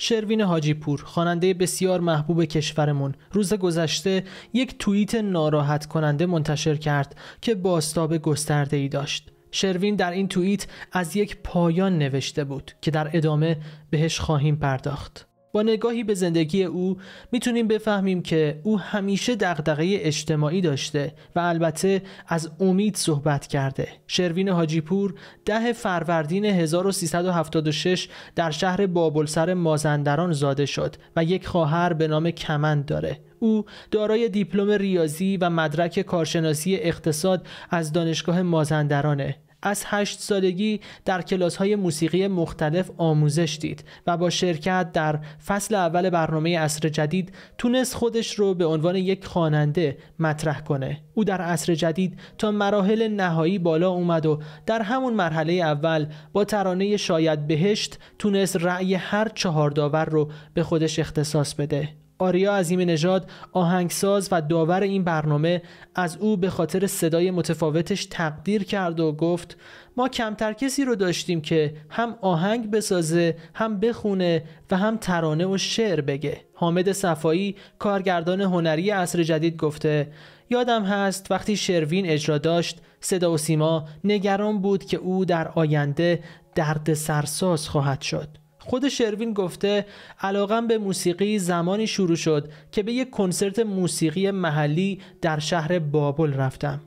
شروین پور خواننده بسیار محبوب کشورمون روز گذشته یک توییت ناراحت کننده منتشر کرد که باستاب گسترده ای داشت شروین در این توییت از یک پایان نوشته بود که در ادامه بهش خواهیم پرداخت با نگاهی به زندگی او میتونیم بفهمیم که او همیشه دغدغه اجتماعی داشته و البته از امید صحبت کرده. شروین حاجیپور ده فروردین 1376 در شهر بابلسر مازندران زاده شد و یک خواهر به نام کمند داره. او دارای دیپلم ریاضی و مدرک کارشناسی اقتصاد از دانشگاه مازندرانه از هشت سالگی در کلاس های موسیقی مختلف آموزش دید و با شرکت در فصل اول برنامه اصر جدید تونست خودش رو به عنوان یک خواننده مطرح کنه او در اصر جدید تا مراحل نهایی بالا اومد و در همون مرحله اول با ترانه شاید بهشت تونست رأی هر چهار داور رو به خودش اختصاص بده آریا عظیم نژاد آهنگساز و داور این برنامه از او به خاطر صدای متفاوتش تقدیر کرد و گفت ما کمتر کسی رو داشتیم که هم آهنگ بسازه هم بخونه و هم ترانه و شعر بگه حامد صفایی کارگردان هنری عصر جدید گفته یادم هست وقتی شروین اجرا داشت صدا و سیما نگران بود که او در آینده درد سرساز خواهد شد خود شروین گفته علاقم به موسیقی زمانی شروع شد که به یک کنسرت موسیقی محلی در شهر بابل رفتم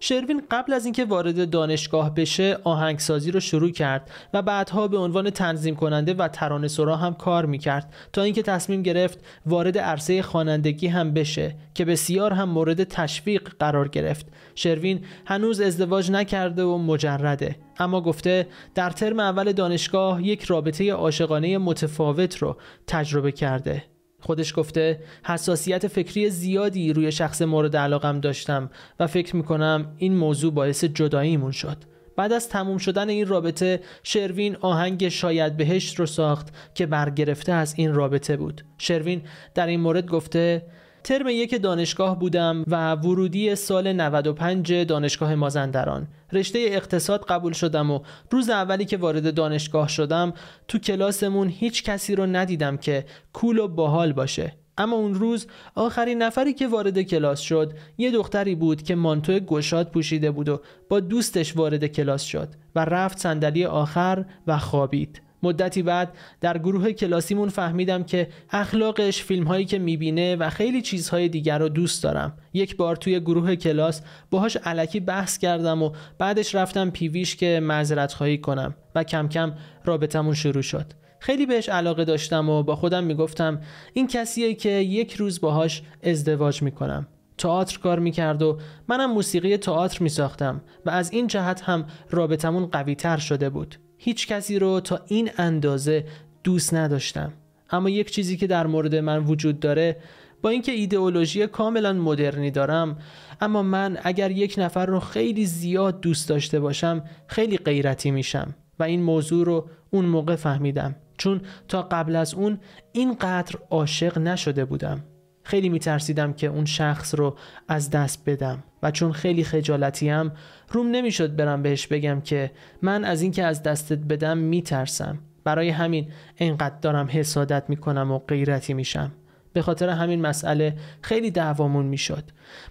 شروین قبل از اینکه وارد دانشگاه بشه آهنگسازی رو شروع کرد و بعدها به عنوان تنظیم کننده و ترانه سرا هم کار میکرد تا اینکه تصمیم گرفت وارد عرصه خوانندگی هم بشه که بسیار هم مورد تشویق قرار گرفت شروین هنوز ازدواج نکرده و مجرده اما گفته در ترم اول دانشگاه یک رابطه عاشقانه متفاوت رو تجربه کرده خودش گفته حساسیت فکری زیادی روی شخص مورد علاقم داشتم و فکر میکنم این موضوع باعث جداییمون شد بعد از تموم شدن این رابطه شروین آهنگ شاید بهشت رو ساخت که برگرفته از این رابطه بود شروین در این مورد گفته ترم یک دانشگاه بودم و ورودی سال 95 دانشگاه مازندران رشته اقتصاد قبول شدم و روز اولی که وارد دانشگاه شدم تو کلاسمون هیچ کسی رو ندیدم که کول و باحال باشه اما اون روز آخرین نفری که وارد کلاس شد یه دختری بود که مانتو گشاد پوشیده بود و با دوستش وارد کلاس شد و رفت صندلی آخر و خوابید مدتی بعد در گروه کلاسیمون فهمیدم که اخلاقش فیلم هایی که میبینه و خیلی چیزهای دیگر رو دوست دارم یک بار توی گروه کلاس باهاش علکی بحث کردم و بعدش رفتم پیویش که معذرت خواهی کنم و کم کم رابطمون شروع شد خیلی بهش علاقه داشتم و با خودم میگفتم این کسیه که یک روز باهاش ازدواج میکنم تئاتر کار میکرد و منم موسیقی تئاتر میساختم و از این جهت هم رابطمون تر شده بود هیچ کسی رو تا این اندازه دوست نداشتم اما یک چیزی که در مورد من وجود داره با اینکه ایدئولوژی کاملا مدرنی دارم اما من اگر یک نفر رو خیلی زیاد دوست داشته باشم خیلی غیرتی میشم و این موضوع رو اون موقع فهمیدم چون تا قبل از اون اینقدر عاشق نشده بودم خیلی میترسیدم که اون شخص رو از دست بدم و چون خیلی خجالتیم روم نمیشد برم بهش بگم که من از اینکه از دستت بدم میترسم برای همین انقدر دارم حسادت میکنم و غیرتی میشم به خاطر همین مسئله خیلی دعوامون میشد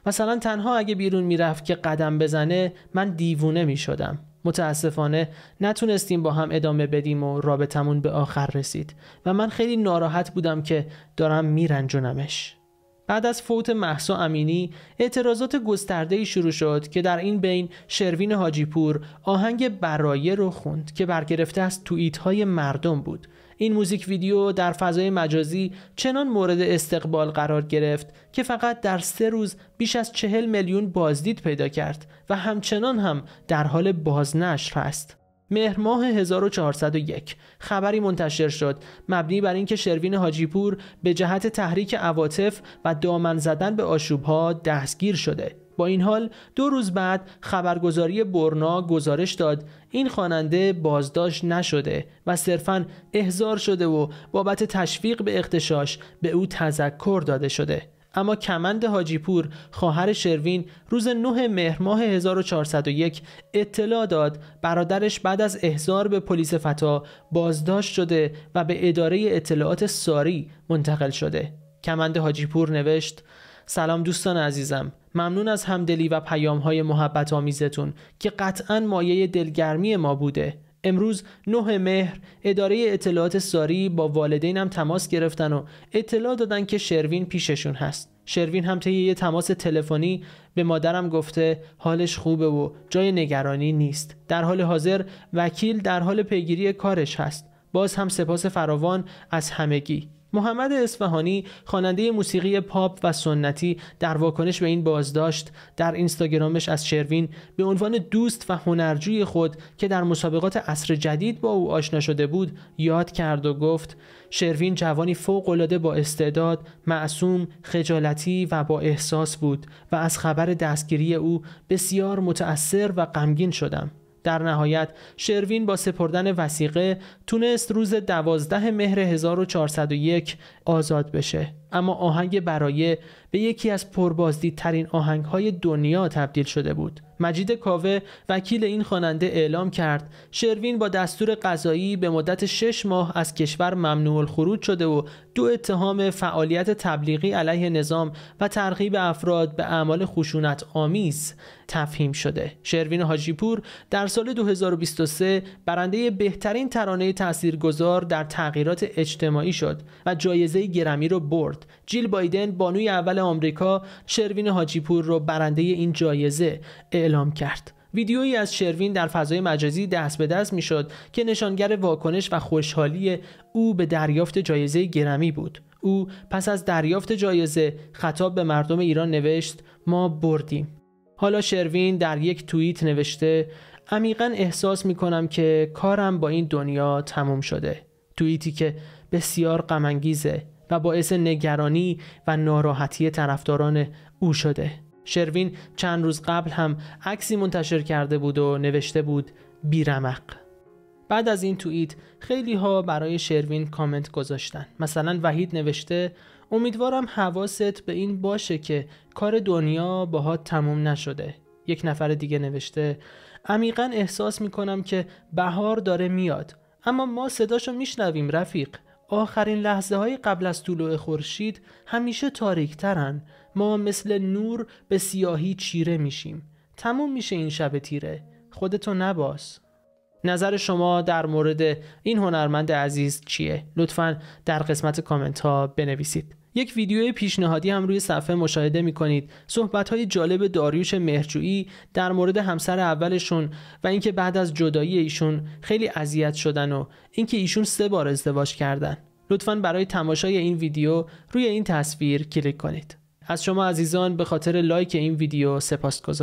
مثلا تنها اگه بیرون میرفت که قدم بزنه من دیوونه میشدم متاسفانه نتونستیم با هم ادامه بدیم و رابطمون به آخر رسید و من خیلی ناراحت بودم که دارم میرنجونمش بعد از فوت محسا امینی اعتراضات گسترده شروع شد که در این بین شروین حاجیپور آهنگ برایه رو خوند که برگرفته از توییت های مردم بود این موزیک ویدیو در فضای مجازی چنان مورد استقبال قرار گرفت که فقط در سه روز بیش از چهل میلیون بازدید پیدا کرد و همچنان هم در حال بازنشر است. مهر ماه 1401 خبری منتشر شد مبنی بر اینکه شروین حاجیپور به جهت تحریک عواطف و دامن زدن به آشوبها دستگیر شده با این حال دو روز بعد خبرگزاری برنا گزارش داد این خواننده بازداشت نشده و صرفا احضار شده و بابت تشویق به اختشاش به او تذکر داده شده اما کمند حاجیپور خواهر شروین روز 9 مهر ماه 1401 اطلاع داد برادرش بعد از احضار به پلیس فتا بازداشت شده و به اداره اطلاعات ساری منتقل شده کمند حاجیپور نوشت سلام دوستان عزیزم ممنون از همدلی و پیام های محبت آمیزتون که قطعا مایه دلگرمی ما بوده امروز 9 مهر اداره اطلاعات ساری با والدینم تماس گرفتن و اطلاع دادن که شروین پیششون هست شروین هم طی یه تماس تلفنی به مادرم گفته حالش خوبه و جای نگرانی نیست در حال حاضر وکیل در حال پیگیری کارش هست باز هم سپاس فراوان از همگی محمد اصفهانی خواننده موسیقی پاپ و سنتی در واکنش به این بازداشت در اینستاگرامش از شروین به عنوان دوست و هنرجوی خود که در مسابقات عصر جدید با او آشنا شده بود یاد کرد و گفت شروین جوانی العاده با استعداد معصوم خجالتی و با احساس بود و از خبر دستگیری او بسیار متأثر و غمگین شدم در نهایت شروین با سپردن وسیقه تونست روز دوازده مهر 1401 آزاد بشه. اما آهنگ برایه به یکی از پربازدیدترین های دنیا تبدیل شده بود مجید کاوه وکیل این خواننده اعلام کرد شروین با دستور قضایی به مدت 6 ماه از کشور ممنوع الخروج شده و دو اتهام فعالیت تبلیغی علیه نظام و ترغیب افراد به اعمال خشونت آمیز تفهیم شده شروین حاجیپور در سال 2023 برنده بهترین ترانه تاثیرگذار در تغییرات اجتماعی شد و جایزه گرمی را برد جیل بایدن بانوی اول آمریکا شروین حاجیپور را برنده این جایزه اعلام کرد ویدیویی از شروین در فضای مجازی دست به دست میشد که نشانگر واکنش و خوشحالی او به دریافت جایزه گرمی بود او پس از دریافت جایزه خطاب به مردم ایران نوشت ما بردیم حالا شروین در یک توییت نوشته عمیقا احساس می کنم که کارم با این دنیا تموم شده توییتی که بسیار غمانگیزه و باعث نگرانی و ناراحتی طرفداران او شده شروین چند روز قبل هم عکسی منتشر کرده بود و نوشته بود بیرمق بعد از این توییت خیلی ها برای شروین کامنت گذاشتن مثلا وحید نوشته امیدوارم حواست به این باشه که کار دنیا باهات تموم نشده یک نفر دیگه نوشته عمیقا احساس میکنم که بهار داره میاد اما ما صداشو میشنویم رفیق آخرین لحظه های قبل از طلوع خورشید همیشه ترن ما مثل نور به سیاهی چیره میشیم تموم میشه این شب تیره خودتو نباس نظر شما در مورد این هنرمند عزیز چیه؟ لطفا در قسمت کامنت ها بنویسید یک ویدیو پیشنهادی هم روی صفحه مشاهده می کنید صحبت های جالب داریوش مهرجویی در مورد همسر اولشون و اینکه بعد از جدایی ایشون خیلی اذیت شدن و اینکه ایشون سه بار ازدواج کردن لطفا برای تماشای این ویدیو روی این تصویر کلیک کنید از شما عزیزان به خاطر لایک این ویدیو سپاس